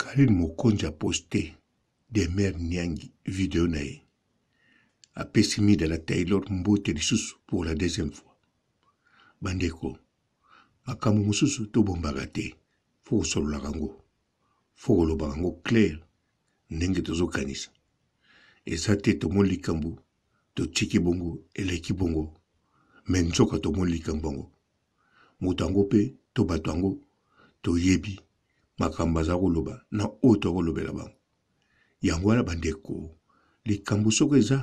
karin mokonzi aposte demer niangi video na ye apesi midala taylor mbote lisusu pour la deuxième fois bandeko makambo mosusu tobombaka te fo kosololaka yango fo kolobaka yango claire ndenge tozokanisa eza te tomoni likambo totiki bongo eleki bongo me nzoka tomoni likambo yango moto yango mpe to bato yango toyebi makambo aza koloba na oyo tokolobela bango yango wana bandeko likambo soko eza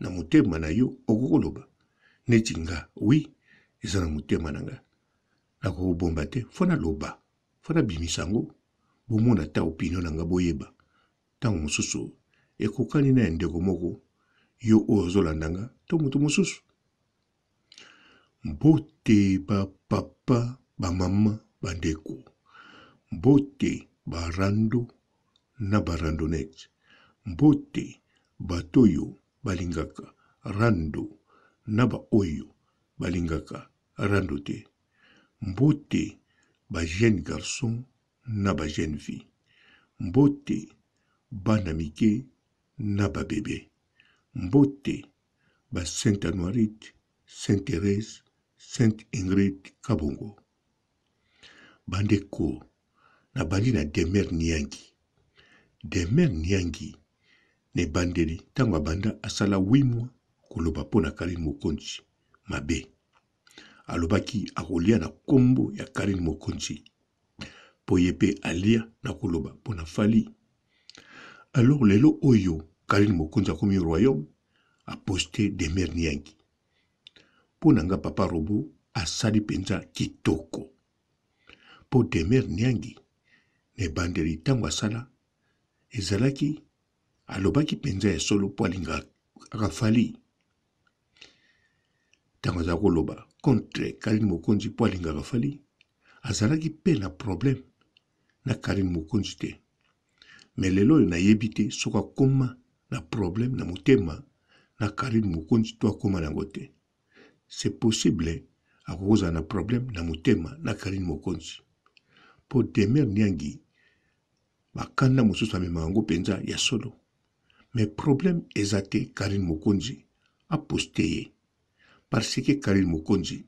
na motema na yo okokoloba neti nga wi eza na motema na nga nakobomba te mpo naloba mpo nabimisa yango bomona ta opinio na nga boyeba ntango mosusu ekokani na ya ndeko moko yo oyo ozolanda nga to moto mosusu mbote bapapa bamama bandeko mbote barando na barandonete mbote bato oyo balingaka rando na baoyo balingaka rando te mbote bajeune garçon na bajeune fille mbote bana mike na babebe mbote ba sainte anoirite sainte therese sainte ingrid kabongo bandeko na bandi na demer niangi demer niangi na ebandeli ntango abanda asala wi mwa koloba mpo na karine mokonzi mabe alobaki akolia na nkombo ya karine mokonzi mpo ye mpe alia na koloba mpo na fali alors lelo oyo karine mokonzi akomi royaume aposte demer niangi mpo na nga papa robo asali mpenza kitoko mpo demer niangi na ebandeli ntango asala ezalaki alobaki mpenza ya solo mpo alinga rafali ntango aza koloba contre karine mokonzi mpo alinga rafali azalaki mpe na probleme na karine mokonzi te me lelo oyo nayebi te soki akóma na probleme na motema na karine mokonzi to akóma na yango te c'est possible akokozala na probleme na motema na karine mokonzi mpo demer niangi bakanda mosusu amema yango mpenza ya solo me probleme eza te karine mokonzi aposte ye parseke karine mokonzi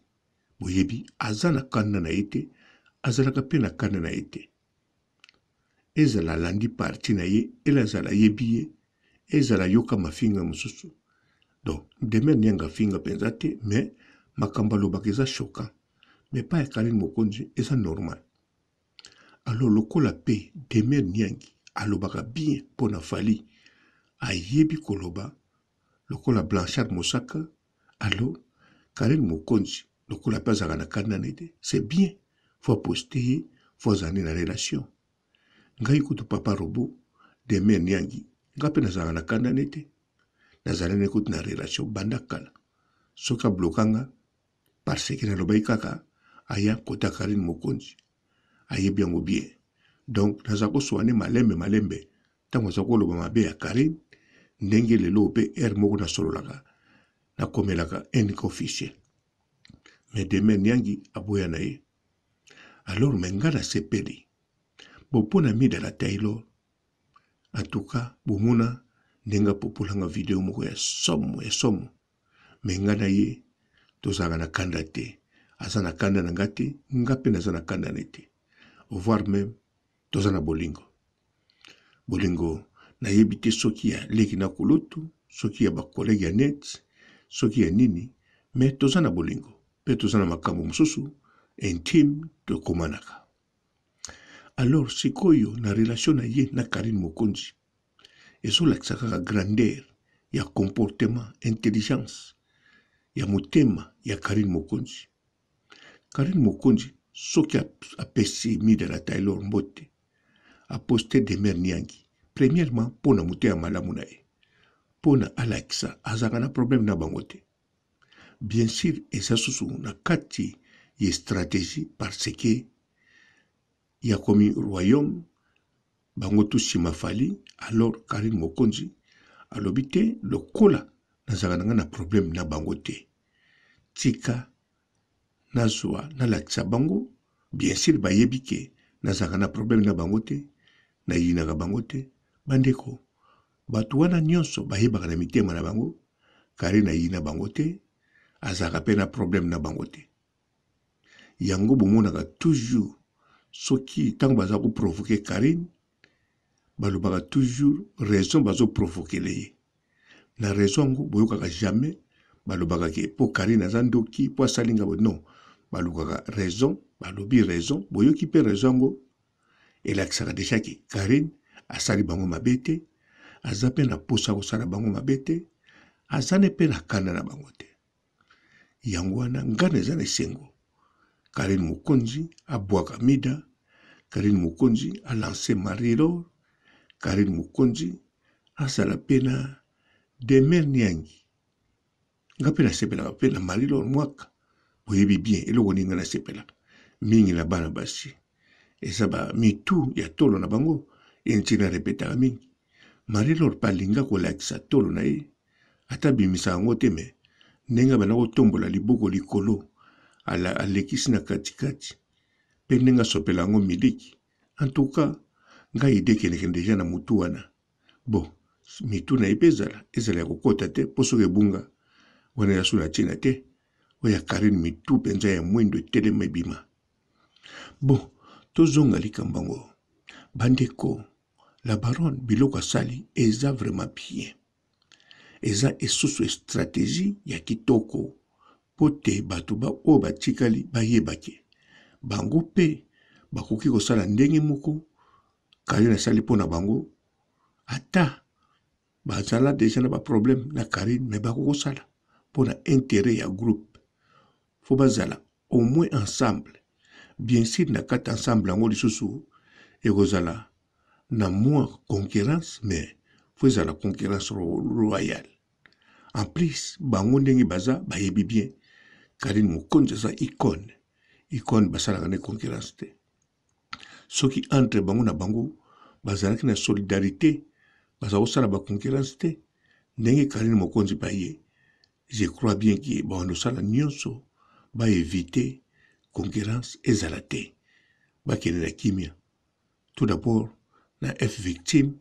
boyebi aza na kanda na ye te azalaka mpe na kanda na ye te ezala alandi parti na ye ele azala ayebi ye ezala ayoka mafinga mosusu donc demer nianga finga mpenza te me makambo alobaka eza choquant me pa ya karine mokonzi eza normal alors lokola mpe demer niangi alobaka bien mpo na fali ayebi koloba lokola blanchard mosaka alo karen mokonzi lokola mpe azalaka na kani nani te c'est bien fo aposte ye fo azalani na relation ngai kutu papa robo demer niangi nga mpe nazalaka na kani nani te nazalani kutu na relation banda kala soki ablokanga parce ke nalobaki kaka aya kota karine mokonzi ayebi yango bien donk naza kosowa nde malembe malembe ntango aza koloba mabe ya karine ndenge lelo mpe ere moko nasololaka nakomelaka enike officiel me demain niangi aboya na ye alors me nga nasepeli bo mpo na midala tailo antuka bomona ndenge apopolanga video moko ya somo ya somo me nga na ye tozalaka na kanda te aza na kanda na nga te nga mpe naza na kanda na ye te voire même toza na bolingo bolingo nayebi te soki ya leki na kulutu soki ya bakolege ya neti soki ya nini me toza na bolingo mpe toza na makambo mosusu intime tokomanaka alors sikoyo na relation na ye na karine mokonzi ezolakisa kaka grandeur ya comportement intelligence ya motema ya karine mokonzi karine mokonzi soki apesi midela taylor mbote aposte demer niangi premièrement mpo na moto ya malamu na ye mpo na alakisa azalaka na probleme na bango te bien sur eza susu na kati ya stratégie parce ke ya komi royaume bango tusima fali alors karine mokonzi alobi te lokola nazalaka nanga na probleme na bango te tika nazwa nalattisa bango bien sur bayebi ke nazalaka na probleme na bango te nayinaka bango te bandeko bato wana nyonso bayebaka na mitema na bango kare nayina bango te azalaka mpe na probleme na bango te yango bomonaka toujours soki ntango baza koprovoke karine balobaka toujours raison bazoprovokele ye na raison yango boyokaka jamais balobaka ke mpo karine aza ndoki mpo asalinga non balukaka raison balobi raison boyoki mpe raison yango elakisaka deja ke karine asali bango mabe te aza mpe na posa ya kosala bango mabe te aza ne mpe na kanda na bango te yango wana ngana eza na esengo karine mokonzi abwaka mida karine mokonzi alanse marilor karine mokonzi asala mpe na demer niangi nga mpe nasepelaka mpe na marilor mwaka boyebi bien eloko nini nga nasepela mingi na bana basi eza bamitu ya tolo na bango ye ntina repetaka mingi marie lor balinga kolakisa tolo na ye ata bimisa yango te me ndenge abanda kotombola liboko likolo alekisi na katikati mpe ndenge asopela yango miliki antuka ngai idekendeke deja na motu wana bo mitu na ye mpe ezala ezala ya kokɔta te mpo soki ebunga wana yasu na ntina te oyo akari mitu mpenza ya mwindo etelema ebima bon tozonga likambo yango bandeko la baronne biloko asali eza vraiment bien eza esusu estratégie ya kitoko mpo te bato ba oyo batikali bayebaki bango mpe bakoki kosala ndenge moko karie nasali mpo na bango ata bazala deja na baproblème na karine me bakokosala mpo na intere ya groupe fo bazala au moins ensemble bien sûr na kati ensemble yango lisusu ekozala na moins concurrence mais fo ezala concurrence royale en plus bango ndenge baza bayebi bien karine mokonzi aza icone icone basalaka na concurrence te soki entre bango na bango bazalaki na solidarité baza kosala baconcurrence te ndenge karine mokonzi baye je crois bien ke bawana osala nyonso baevite concurrence ezala te bakende na kimia tout d'abord na f victime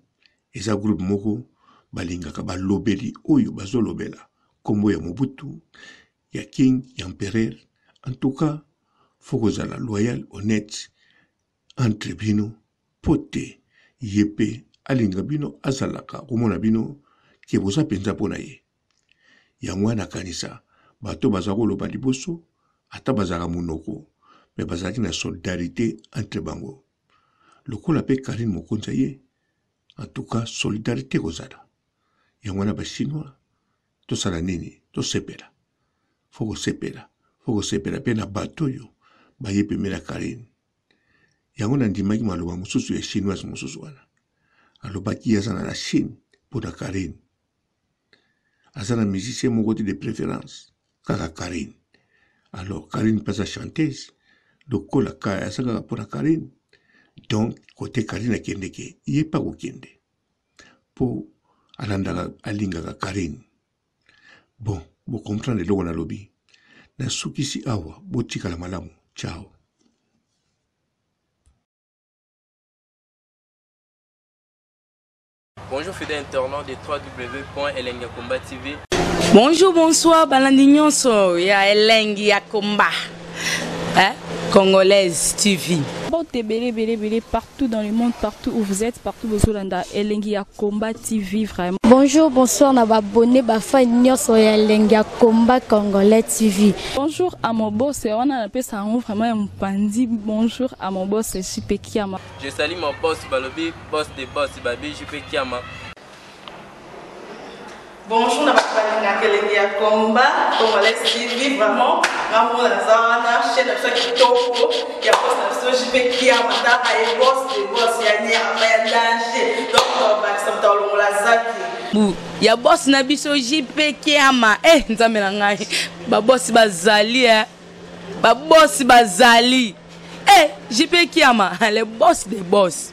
eza groupe moko balingaka balobeli oyo bazolobela nkombo ya mobutu ya king ya empereur en tout cas fo kozala loyal honnête entre bino mpo te ye mpe alinga bino azalaka komona bino ke boza mpenza mpo na ye yango wana kanisa bato baza koloba liboso ata bazalaka munoko me bazalaki na solidarité entre bango lokola mpe karine mokonzi aye antuka solidarité kozala yango wana bachinois tosala nini tosepela fo kosepela fo kosepela mpe na bato oyo baye pembeni ya karine yango na ndimaki maloba mosusu ya chinoise mosusu wana alobaki ye aza na la chine mpo na karine aza na musicien moko te de préférence kaka karine alors karine mpe aza chanteuse lokola ka azakaka mpona karine donc kote karine akendeke ye mpe akokende mpo alandaka alingaka karine bon bocomprendre eloko nalobi nasukisi awa botikala malamu ciao Bonjour fidèles internautes de www.elengiakomba TV. Bonjour, bonsoir, balandignon, nyonso ya Elengiakomba. Hein? Congolaise TV. Partout dans le monde, partout où vous êtes, partout où vous êtes, à Combat TV, vraiment. Bonjour, bonsoir, on abonné Bafa Nyoso Elengi Combat Congolais TV. Bonjour à mon boss, on a appelé ça vraiment un bandit. Bonjour à mon boss, suis Kiama. Je salue mon boss, Balobi, boss des boss, Babi, JP Kiama. Bonjour, na kelenge ya combat congolaise tv vraiment nga mona naza wana chaine na biso ya kitoko ya bos na biso jp kiamataka ye bos de bos ya nyama ya danger donc bakisa moto alongola zaki ya bosi na biso jp kiama e eh, nzambe na ngai babosi bazali e eh. babosi bazali e eh, jp kiama le boss de boss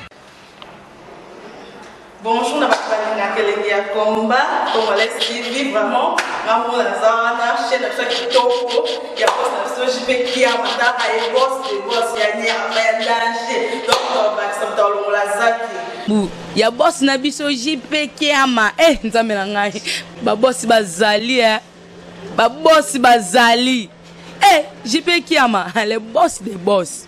bonjour na bato balinga kelenge ya komba congolais tv vraiment ngambo naza wana chaine na biso ya kitoko ya bose na biso jp kia mataka ye bose de bose ya nyama ya danger donc bakisa moto alongola zaki ya bosi na biso jp kiama e eh, nzambe na ngai babosi bazali e eh. babosi bazali e eh, jp kiama le boss de boss